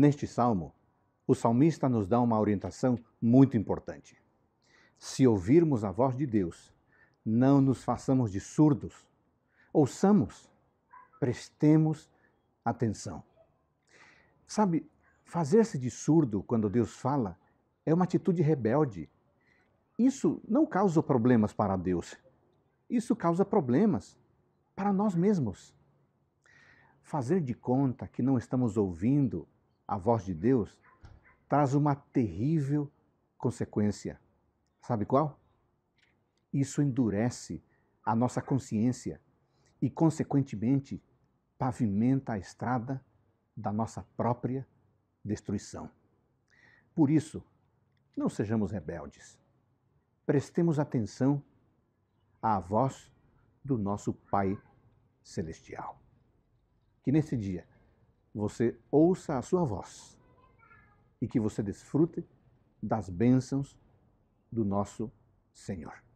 Neste salmo, o salmista nos dá uma orientação muito importante. Se ouvirmos a voz de Deus, não nos façamos de surdos, ouçamos, prestemos atenção. Sabe, fazer-se de surdo quando Deus fala é uma atitude rebelde. Isso não causa problemas para Deus, isso causa problemas para nós mesmos. Fazer de conta que não estamos ouvindo a voz de Deus, traz uma terrível consequência. Sabe qual? Isso endurece a nossa consciência e, consequentemente, pavimenta a estrada da nossa própria destruição. Por isso, não sejamos rebeldes. Prestemos atenção à voz do nosso Pai Celestial. Que nesse dia você ouça a sua voz e que você desfrute das bênçãos do nosso Senhor.